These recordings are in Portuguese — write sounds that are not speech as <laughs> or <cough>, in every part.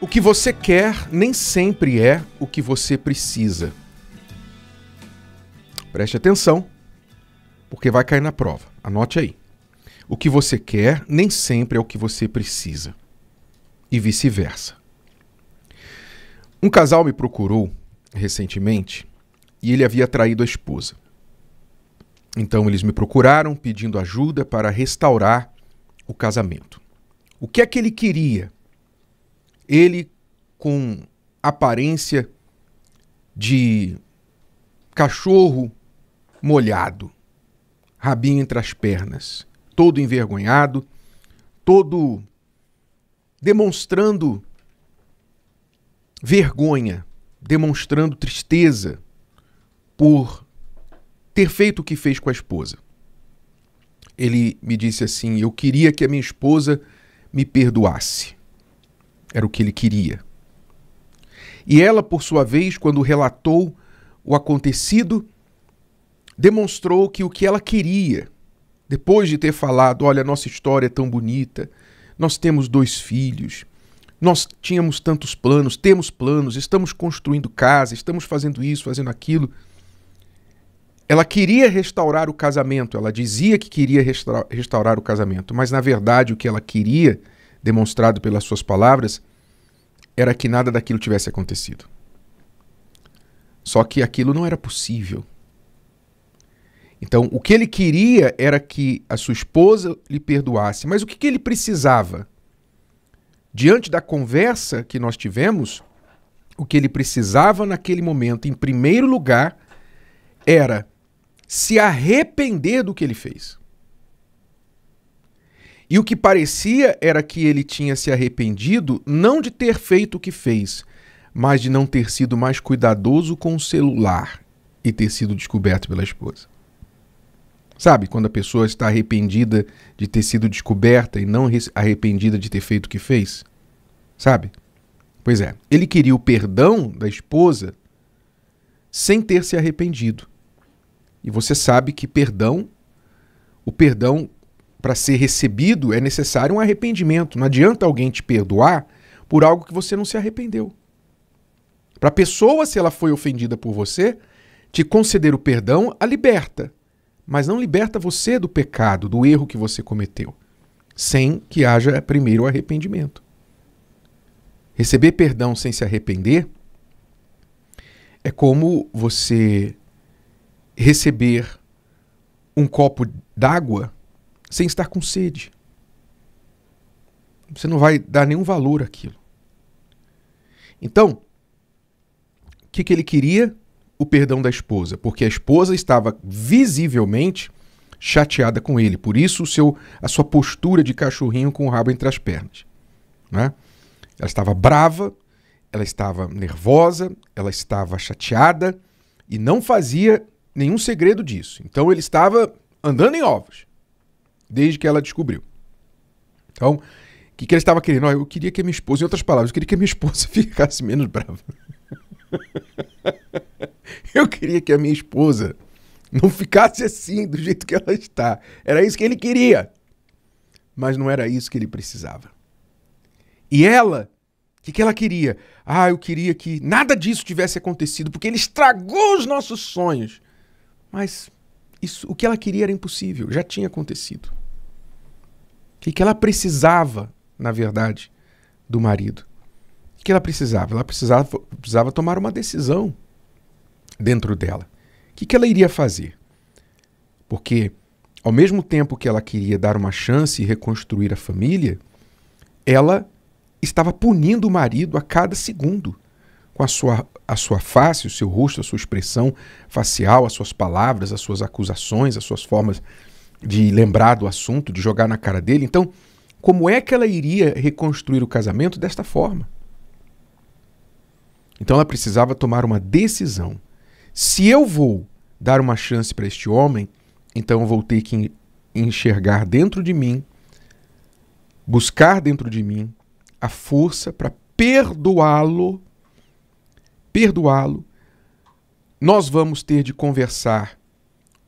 O que você quer nem sempre é o que você precisa. Preste atenção, porque vai cair na prova. Anote aí. O que você quer nem sempre é o que você precisa. E vice-versa. Um casal me procurou recentemente e ele havia traído a esposa. Então eles me procuraram pedindo ajuda para restaurar o casamento. O que é que ele queria? Ele com aparência de cachorro molhado, rabinho entre as pernas, todo envergonhado, todo demonstrando vergonha, demonstrando tristeza por ter feito o que fez com a esposa. Ele me disse assim: Eu queria que a minha esposa me perdoasse. Era o que ele queria. E ela, por sua vez, quando relatou o acontecido, demonstrou que o que ela queria, depois de ter falado: olha, nossa história é tão bonita, nós temos dois filhos, nós tínhamos tantos planos, temos planos, estamos construindo casa, estamos fazendo isso, fazendo aquilo. Ela queria restaurar o casamento, ela dizia que queria restaurar o casamento, mas na verdade o que ela queria, demonstrado pelas suas palavras, era que nada daquilo tivesse acontecido. Só que aquilo não era possível. Então, o que ele queria era que a sua esposa lhe perdoasse. Mas o que, que ele precisava? Diante da conversa que nós tivemos, o que ele precisava naquele momento, em primeiro lugar, era se arrepender do que ele fez. E o que parecia era que ele tinha se arrependido não de ter feito o que fez, mas de não ter sido mais cuidadoso com o celular e ter sido descoberto pela esposa. Sabe, quando a pessoa está arrependida de ter sido descoberta e não arrependida de ter feito o que fez? Sabe? Pois é, ele queria o perdão da esposa sem ter se arrependido. E você sabe que perdão, o perdão para ser recebido, é necessário um arrependimento. Não adianta alguém te perdoar por algo que você não se arrependeu. Para a pessoa, se ela foi ofendida por você, te conceder o perdão a liberta, mas não liberta você do pecado, do erro que você cometeu, sem que haja primeiro arrependimento. Receber perdão sem se arrepender é como você receber um copo d'água sem estar com sede. Você não vai dar nenhum valor àquilo. Então, o que, que ele queria? O perdão da esposa, porque a esposa estava visivelmente chateada com ele. Por isso, o seu, a sua postura de cachorrinho com o rabo entre as pernas. Né? Ela estava brava, ela estava nervosa, ela estava chateada e não fazia nenhum segredo disso. Então, ele estava andando em ovos desde que ela descobriu. Então, o que, que ele estava querendo? eu queria que a minha esposa, em outras palavras, eu queria que a minha esposa <laughs> ficasse menos brava. <laughs> eu queria que a minha esposa não ficasse assim, do jeito que ela está. Era isso que ele queria. Mas não era isso que ele precisava. E ela, o que, que ela queria? Ah, eu queria que nada disso tivesse acontecido, porque ele estragou os nossos sonhos. Mas isso, o que ela queria era impossível, já tinha acontecido. O que ela precisava, na verdade, do marido. O que ela precisava? Ela precisava, precisava tomar uma decisão dentro dela. O que, que ela iria fazer? Porque, ao mesmo tempo que ela queria dar uma chance e reconstruir a família, ela estava punindo o marido a cada segundo com a sua a sua face, o seu rosto, a sua expressão facial, as suas palavras, as suas acusações, as suas formas de lembrar do assunto, de jogar na cara dele. Então, como é que ela iria reconstruir o casamento desta forma? Então ela precisava tomar uma decisão. Se eu vou dar uma chance para este homem, então eu vou ter que enxergar dentro de mim, buscar dentro de mim a força para perdoá-lo perdoá-lo, nós vamos ter de conversar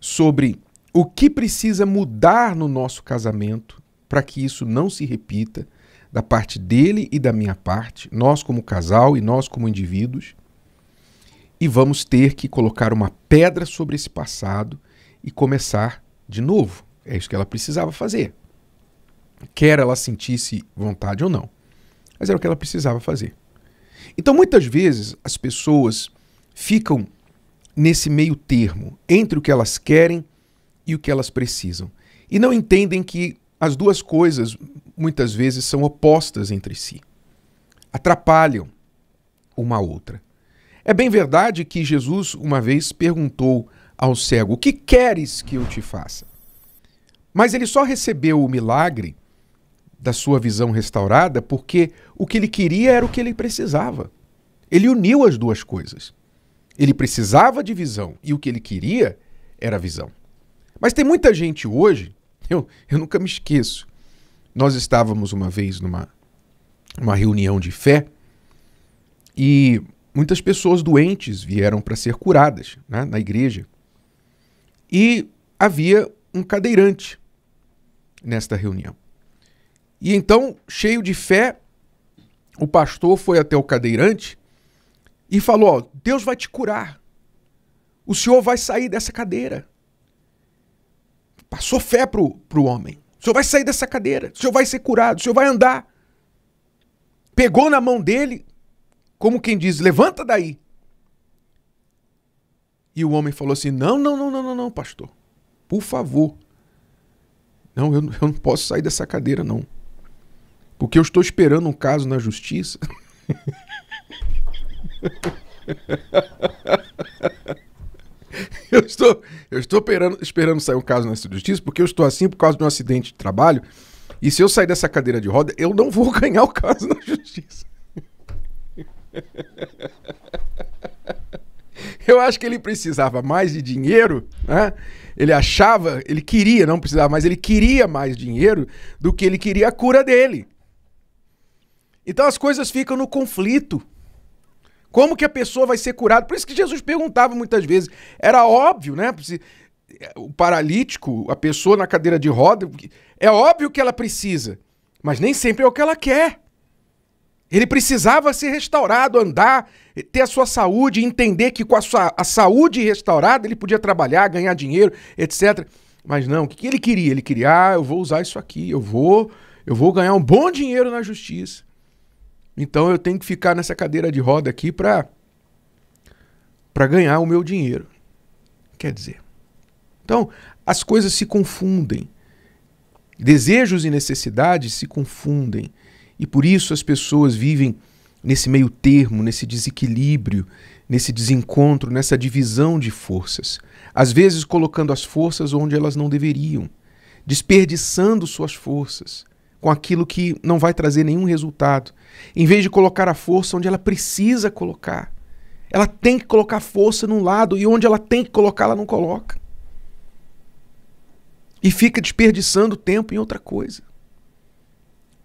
sobre o que precisa mudar no nosso casamento para que isso não se repita da parte dele e da minha parte, nós como casal e nós como indivíduos. E vamos ter que colocar uma pedra sobre esse passado e começar de novo. É isso que ela precisava fazer. Quer ela sentisse vontade ou não. Mas era o que ela precisava fazer. Então, muitas vezes, as pessoas ficam nesse meio termo entre o que elas querem e o que elas precisam. E não entendem que as duas coisas muitas vezes são opostas entre si. Atrapalham uma a outra. É bem verdade que Jesus uma vez perguntou ao cego: O que queres que eu te faça? Mas ele só recebeu o milagre da sua visão restaurada, porque o que ele queria era o que ele precisava. Ele uniu as duas coisas. Ele precisava de visão e o que ele queria era visão. Mas tem muita gente hoje, <laughs> eu, eu nunca me esqueço. Nós estávamos uma vez numa uma reunião de fé e muitas pessoas doentes vieram para ser curadas né, na igreja. E havia um cadeirante nesta reunião. E então, cheio de fé, o pastor foi até o cadeirante e falou: ó, Deus vai te curar. O senhor vai sair dessa cadeira. Passou fé pro, pro homem. O senhor vai sair dessa cadeira. O senhor vai ser curado. O senhor vai andar. Pegou na mão dele, como quem diz: levanta daí. E o homem falou assim: não, não, não, não, não, não pastor. Por favor. Não, eu, eu não posso sair dessa cadeira, não. Porque eu estou esperando um caso na justiça. eu estou, eu estou esperando, esperando sair um caso na justiça porque eu estou assim por causa de um acidente de trabalho. E se eu sair dessa cadeira de roda, eu não vou <laughs> ganhar o caso na justiça. Eu acho que ele precisava mais de dinheiro, né? Ele achava, ele queria, não precisava mais, ele queria mais dinheiro do que ele queria a cura dele. Então as coisas ficam no conflito. Como que a pessoa vai ser curada? Por isso que Jesus perguntava muitas vezes. Era óbvio, né? O paralítico, a pessoa na cadeira de roda, é óbvio que ela precisa, mas nem sempre é o que ela quer. Ele precisava ser restaurado, andar, ter a sua saúde, entender que com a sua a saúde restaurada ele podia trabalhar, ganhar dinheiro, etc. Mas não, o que ele queria? Ele queria, ah, eu vou usar isso aqui, eu vou, eu vou ganhar um bom dinheiro na justiça. Então eu tenho que ficar nessa cadeira de roda aqui para para ganhar o meu dinheiro. Quer dizer. Então, as coisas se confundem. Desejos e necessidades se confundem. E por isso as pessoas vivem nesse meio termo, nesse desequilíbrio, nesse desencontro, nessa divisão de forças. Às vezes colocando as forças onde elas não deveriam, desperdiçando suas forças com aquilo que não vai trazer nenhum resultado. Em vez de colocar a força onde ela precisa colocar, ela tem que colocar força num lado e onde ela tem que colocar, ela não coloca. E fica desperdiçando tempo em outra coisa.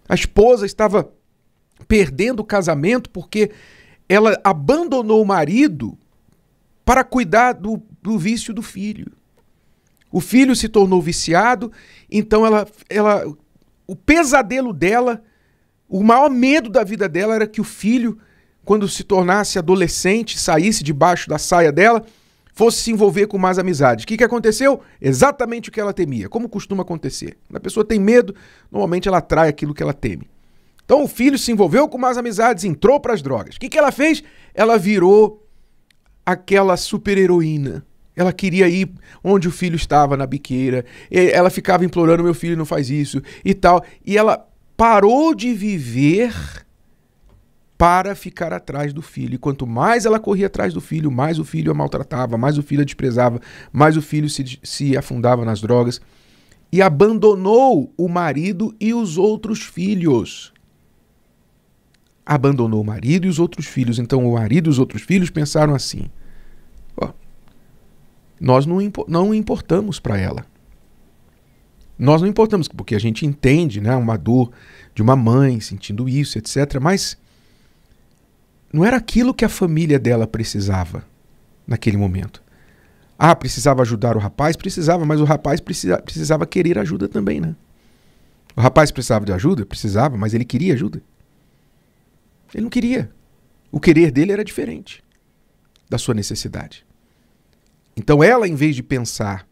A esposa estava perdendo o casamento porque ela abandonou o marido para cuidar do, do vício do filho. O filho se tornou viciado, então ela, ela o pesadelo dela, o maior medo da vida dela era que o filho, quando se tornasse adolescente, saísse debaixo da saia dela, fosse se envolver com mais amizades. O que, que aconteceu? Exatamente o que ela temia, como costuma acontecer. Quando a pessoa tem medo, normalmente ela atrai aquilo que ela teme. Então o filho se envolveu com mais amizades, entrou para as drogas. O que, que ela fez? Ela virou aquela super-heroína ela queria ir onde o filho estava, na biqueira. ela ficava implorando: meu filho não faz isso e tal. E ela parou de viver para ficar atrás do filho. E quanto mais ela corria atrás do filho, mais o filho a maltratava, mais o filho a desprezava, mais o filho se, se afundava nas drogas. E abandonou o marido e os outros filhos. Abandonou o marido e os outros filhos. Então, o marido e os outros filhos pensaram assim: nós não, não importamos para ela. Nós não importamos, porque a gente entende né, uma dor de uma mãe sentindo isso, etc. Mas não era aquilo que a família dela precisava naquele momento. Ah, precisava ajudar o rapaz? Precisava, mas o rapaz precisa, precisava querer ajuda também, né? O rapaz precisava de ajuda? Precisava, mas ele queria ajuda. Ele não queria. O querer dele era diferente da sua necessidade. Então ela, em vez de pensar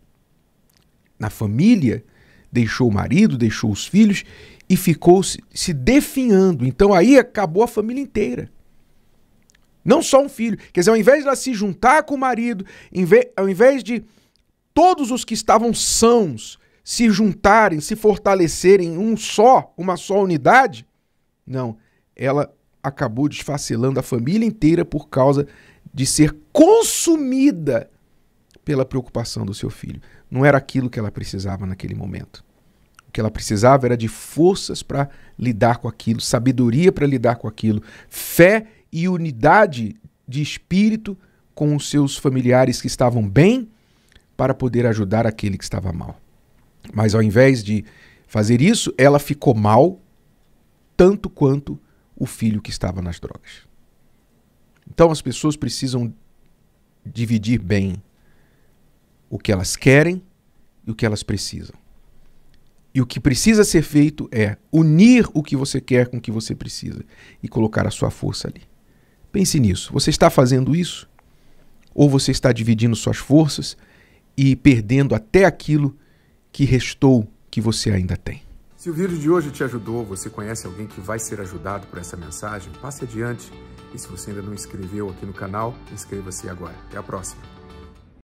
na família, deixou o marido, deixou os filhos e ficou se, se definhando. Então aí acabou a família inteira. Não só um filho. Quer dizer, ao invés de ela se juntar com o marido, ao invés de todos os que estavam sãos se juntarem, se fortalecerem um só, uma só unidade, não, ela acabou desfacelando a família inteira por causa de ser consumida pela preocupação do seu filho. Não era aquilo que ela precisava naquele momento. O que ela precisava era de forças para lidar com aquilo, sabedoria para lidar com aquilo, fé e unidade de espírito com os seus familiares que estavam bem para poder ajudar aquele que estava mal. Mas ao invés de fazer isso, ela ficou mal tanto quanto o filho que estava nas drogas. Então as pessoas precisam dividir bem o que elas querem e o que elas precisam. E o que precisa ser feito é unir o que você quer com o que você precisa e colocar a sua força ali. Pense nisso. Você está fazendo isso? Ou você está dividindo suas forças e perdendo até aquilo que restou que você ainda tem? Se o vídeo de hoje te ajudou, você conhece alguém que vai ser ajudado por essa mensagem, passe adiante. E se você ainda não inscreveu aqui no canal, inscreva-se agora. Até a próxima.